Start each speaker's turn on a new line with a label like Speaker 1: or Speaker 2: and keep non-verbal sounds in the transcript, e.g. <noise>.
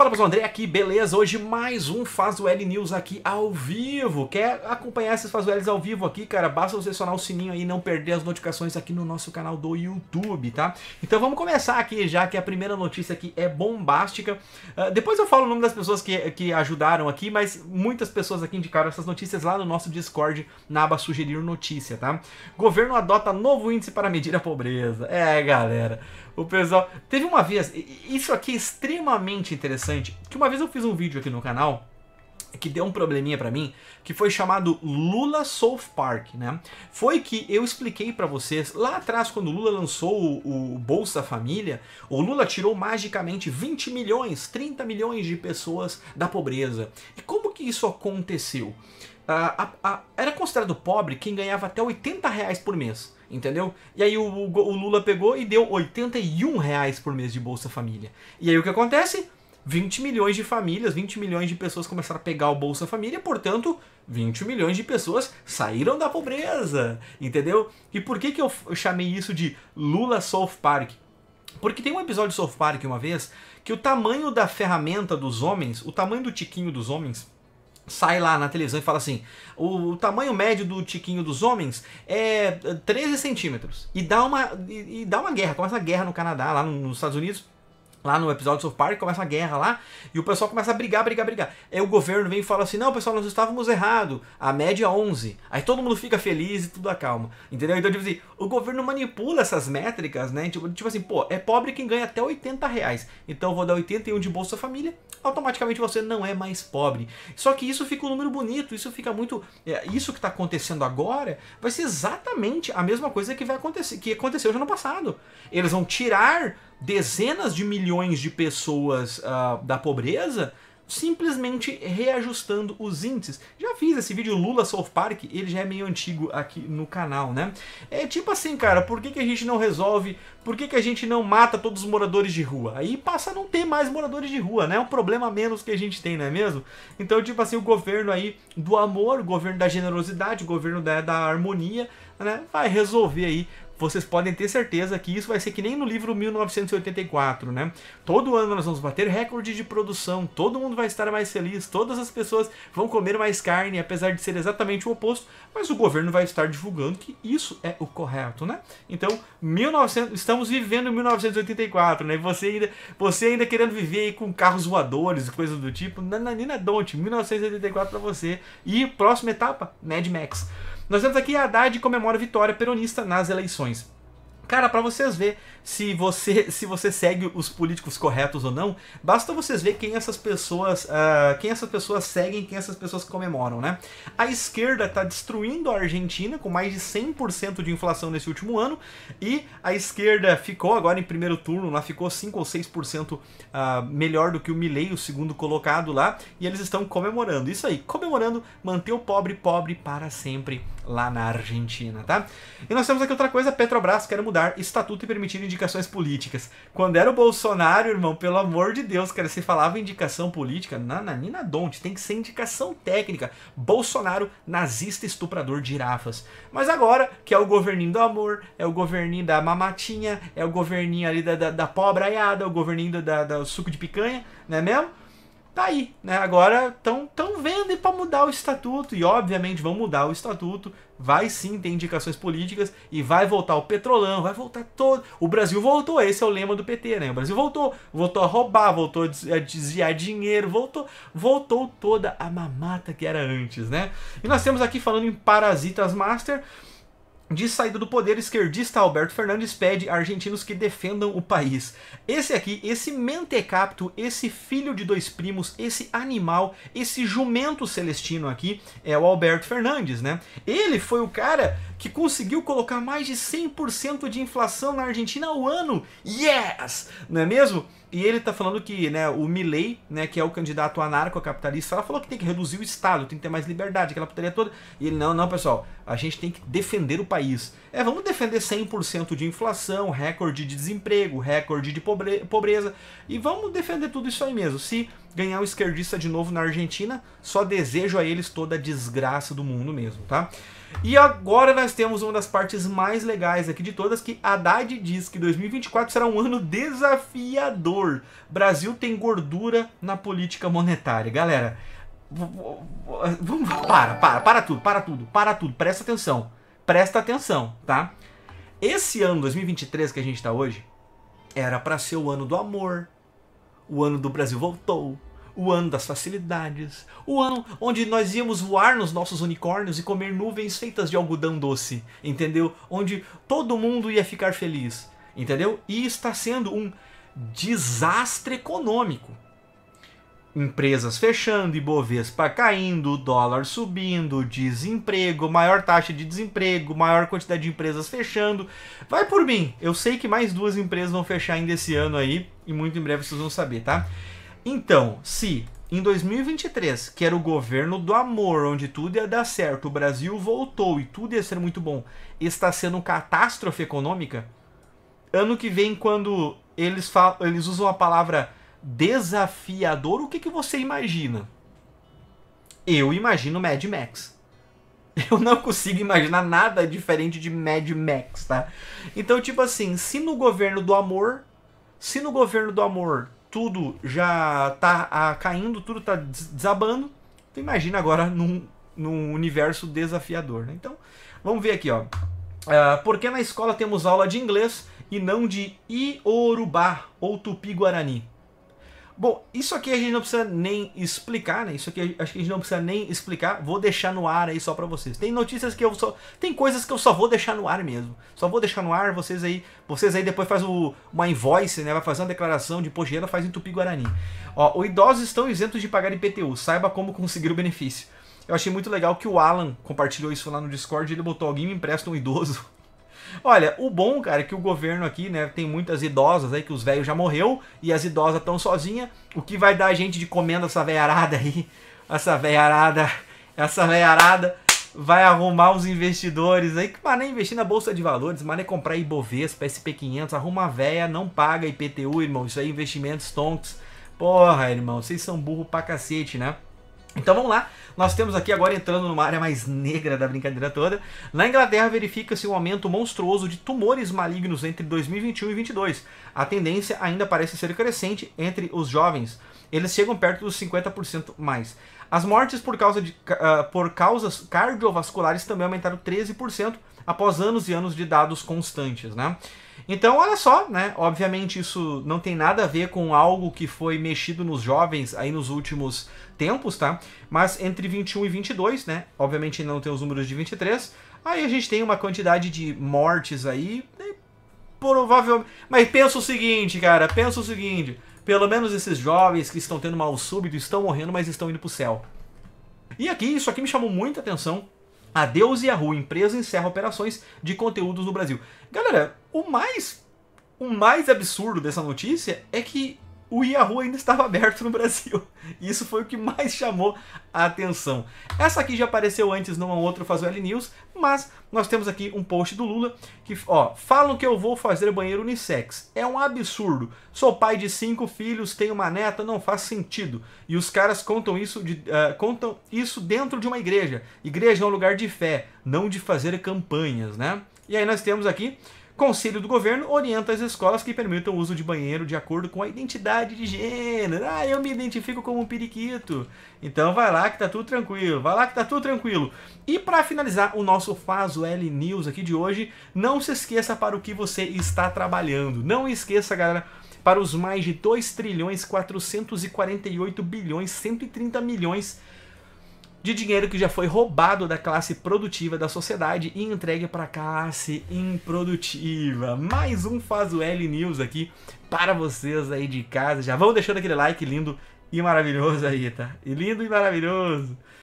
Speaker 1: Fala pessoal, André aqui, beleza? Hoje mais um Faz o L News aqui ao vivo. Quer acompanhar esses Faz o L's ao vivo aqui, cara? Basta você acionar o sininho aí e não perder as notificações aqui no nosso canal do YouTube, tá? Então vamos começar aqui já que a primeira notícia aqui é bombástica. Uh, depois eu falo o nome das pessoas que, que ajudaram aqui, mas muitas pessoas aqui indicaram essas notícias lá no nosso Discord na aba sugerir notícia, tá? Governo adota novo índice para medir a pobreza. É, galera. O pessoal. Teve uma vez. Isso aqui é extremamente interessante interessante, que uma vez eu fiz um vídeo aqui no canal que deu um probleminha para mim, que foi chamado Lula South Park, né? Foi que eu expliquei para vocês lá atrás quando o Lula lançou o, o, Bolsa Família, o Lula tirou magicamente 20 milhões, 30 milhões de pessoas da pobreza. E como que isso aconteceu? Ah, a, a, era considerado pobre quem ganhava até 80 reais por mês entendeu? E aí o, o, o, Lula pegou e deu 81 reais por mês de Bolsa Família. E aí o que acontece? 20 milhões de famílias, 20 milhões de pessoas começaram a pegar o Bolsa Família, portanto, 20 milhões de pessoas saíram da pobreza, entendeu? E por que, que eu chamei isso de Lula South Park? Porque tem um episódio de South Park uma vez que o tamanho da ferramenta dos homens, o tamanho do tiquinho dos homens, sai lá na televisão e fala assim: o, o, tamanho médio do tiquinho dos homens é 13 centímetros. E dá uma, e, e dá uma guerra, começa a guerra no Canadá, lá nos Estados Unidos lá no episódio do South Park, começa a guerra lá, e o pessoal começa a brigar, brigar, brigar. Aí o governo vem e fala assim: não, pessoal, nós estávamos errado, a média é 11. Aí todo mundo fica feliz e tudo acalma, entendeu? Então, tipo assim, o governo manipula essas métricas, né? Tipo, tipo assim, pô, é pobre quem ganha até 80 reais, então eu vou dar 81 de Bolsa Família, automaticamente você não é mais pobre. Só que isso fica um número bonito, isso fica muito. É, isso que está acontecendo agora vai ser exatamente a mesma coisa que vai acontecer, que aconteceu já no passado. Eles vão tirar dezenas de milhões de pessoas uh, da pobreza simplesmente reajustando os índices. Já fiz esse vídeo Lula South Park, ele já é meio antigo aqui no canal, né? É tipo assim, cara, por que, que a gente não resolve, por que, que a gente não mata todos os moradores de rua? Aí passa a não ter mais moradores de rua, né? É um problema a menos que a gente tem, não é mesmo? Então, tipo assim, o governo aí do amor, o governo da generosidade, o governo da, da harmonia, né? Vai resolver aí vocês podem ter certeza que isso vai ser que nem no livro 1984, né? Todo ano nós vamos bater recorde de produção, todo mundo vai estar mais feliz, todas as pessoas vão comer mais carne, apesar de ser exatamente o oposto, mas o governo vai estar divulgando que isso é o correto, né? Então, 1900, estamos vivendo 1984, né? E você ainda, você ainda querendo viver aí com carros voadores e coisas do tipo, nananina don't, 1984 para você. E próxima etapa, Mad Max. Nós temos aqui a Haddad comemora vitória peronista nas eleições. Cara, para vocês ver se você se você segue os políticos corretos ou não, basta vocês ver quem essas pessoas uh, quem essas pessoas seguem, quem essas pessoas comemoram, né? A esquerda tá destruindo a Argentina com mais de 100% de inflação nesse último ano e a esquerda ficou agora em primeiro turno, lá ficou 5 ou 6% uh, ah, melhor do que o Milei, o segundo colocado lá, e eles estão comemorando. Isso aí, comemorando manter o pobre pobre para sempre lá na Argentina, tá? E nós temos aqui outra coisa, Petrobras quer mudar estatuto e permitir indicações políticas. Quando era o Bolsonaro, irmão, pelo amor de Deus, cara, se falava indicação política, nananina don't, tem que ser indicação técnica. Bolsonaro, nazista estuprador de girafas. Mas agora, que é o governinho do amor, é o governinho da mamatinha, é o governinho ali da, da, da é o governinho do da, suco de picanha, não é mesmo? Tá aí, né? Agora estão para mudar o estatuto, e obviamente vão mudar o estatuto, vai sim ter indicações políticas, e vai voltar o petrolão, vai voltar todo. O Brasil voltou, esse é o lema do PT, né? O Brasil voltou, voltou a roubar, voltou a desviar dinheiro, voltou, voltou toda a mamata que era antes, né? E nós temos aqui falando em Parasitas Master. De saída do poder, esquerdista Alberto Fernandes pede a argentinos que defendam o país. Esse aqui, esse mentecapto, esse filho de dois primos, esse animal, esse jumento celestino aqui, é o Alberto Fernandes, né? Ele foi o cara que conseguiu colocar mais de 100% de inflação na Argentina ao ano. Yes! Não é mesmo? E ele está falando que né, o Milley, né, que é o candidato anarcocapitalista, ela falou que tem que reduzir o Estado, tem que ter mais liberdade, aquela putaria toda. E ele, não, não, pessoal, a gente tem que defender o país. É, vamos defender 100% de inflação, recorde de desemprego, recorde de pobreza, e vamos defender tudo isso aí mesmo. Se ganhar o esquerdista de novo na Argentina, só desejo a eles toda a desgraça do mundo mesmo, tá? E agora nós temos uma das partes mais legais aqui de todas, que Haddad diz que 2024 será um ano desafiador. Brasil tem gordura na política monetária. Galera, vamos, para, para, para tudo, para tudo, para tudo. Presta atenção, presta atenção, tá? Esse ano 2023 que a gente tá hoje, era para ser o ano do amor. O ano do Brasil voltou o ano das facilidades, o ano onde nós íamos voar nos nossos unicórnios e comer nuvens feitas de algodão doce, entendeu? Onde todo mundo ia ficar feliz, entendeu? E está sendo um desastre econômico. Empresas fechando, Ibovespa caindo, dólar subindo, desemprego, maior taxa de desemprego, maior quantidade de empresas fechando. Vai por mim, eu sei que mais duas empresas vão fechar ainda esse ano aí e muito em breve vocês vão saber, tá? Então, se em 2023, que era o governo do amor, onde tudo ia dar certo, o Brasil voltou e tudo ia ser muito bom, está sendo catástrofe econômica, ano que vem, quando eles, falam, eles usam a palavra desafiador, o que, que você imagina? Eu imagino Mad Max. <laughs> Eu não consigo imaginar nada diferente de Mad Max, tá? Então, tipo assim, se no governo do amor, se no governo do amor tudo já tá ah, caindo, tudo tá desabando. Tu imagina agora num, num universo desafiador, né? Então, vamos ver aqui, ó. Uh, por que na escola temos aula de inglês e não de Iorubá ou Tupi-Guarani? Bom, isso aqui a gente não precisa nem explicar, né? Isso aqui acho que a gente não precisa nem explicar. Vou deixar no ar aí só para vocês. Tem notícias que eu só tem coisas que eu só vou deixar no ar mesmo. Só vou deixar no ar, vocês aí, vocês aí depois faz uma invoice, né? Vai fazer uma declaração de pojeira, faz em tupi-guarani. Ó, os idosos estão isentos de pagar IPTU. Saiba como conseguir o benefício. Eu achei muito legal que o Alan compartilhou isso lá no Discord, ele botou alguém me empresta um idoso. Olha, o bom, cara, é que o governo aqui, né, tem muitas idosas aí que os velhos já morreu e as idosas estão sozinha, o que vai dar a gente de comendo essa velharada aí, essa velharada, essa velharada vai arrumar os investidores aí que nem investir na bolsa de valores, nem comprar Ibovespa, SP500, arruma véia, não paga IPTU, irmão. Isso aí é investimento stonks. Porra, irmão, vocês são burro pra cacete, né? Então vamos lá, nós temos aqui agora entrando numa área mais negra da brincadeira toda. Na Inglaterra verifica-se um aumento monstruoso de tumores malignos entre 2021 e 2022. A tendência ainda parece ser crescente entre os jovens. Eles chegam perto dos 50% mais. As mortes por, causa de, uh, por causas cardiovasculares também aumentaram 13% após anos e anos de dados constantes, né? Então, olha só, né? Obviamente isso não tem nada a ver com algo que foi mexido nos jovens aí nos últimos tempos, tá? Mas entre 21 e 22, né? Obviamente não tem os números de 23. Aí a gente tem uma quantidade de mortes aí, né? provavelmente. Mas pensa o seguinte, cara, pensa o seguinte. Pelo menos esses jovens que estão tendo mal súbito estão morrendo, mas estão indo pro céu. E aqui, isso aqui me chamou muita atenção, a Deus e a Rua, empresa encerra operações de conteúdos no Brasil. Galera, o mais o mais absurdo dessa notícia é que o Yahoo ainda estava aberto no Brasil. Isso foi o que mais chamou a atenção. Essa aqui já apareceu antes numa outra Fazueli News, mas nós temos aqui um post do Lula que, ó, falam que eu vou fazer banheiro unissex. É um absurdo. Sou pai de cinco filhos, tenho uma neta, não faz sentido. E os caras contam isso, de, uh, contam isso dentro de uma igreja. Igreja é um lugar de fé, não de fazer campanhas, né? E aí nós temos aqui Conselho do Governo orienta as escolas que permitam o uso de banheiro de acordo com a identidade de gênero. Ah, eu me identifico como um periquito. Então vai lá que tá tudo tranquilo. Vai lá que tá tudo tranquilo. E para finalizar o nosso Fazo L News aqui de hoje, não se esqueça para o que você está trabalhando. Não esqueça, galera, para os mais de 2 trilhões 448 bilhões 130 milhões de dinheiro que já foi roubado da classe produtiva da sociedade e entregue para a classe improdutiva. Mais um L News aqui para vocês aí de casa. Já vão deixando aquele like lindo e maravilhoso aí, tá? E lindo e maravilhoso.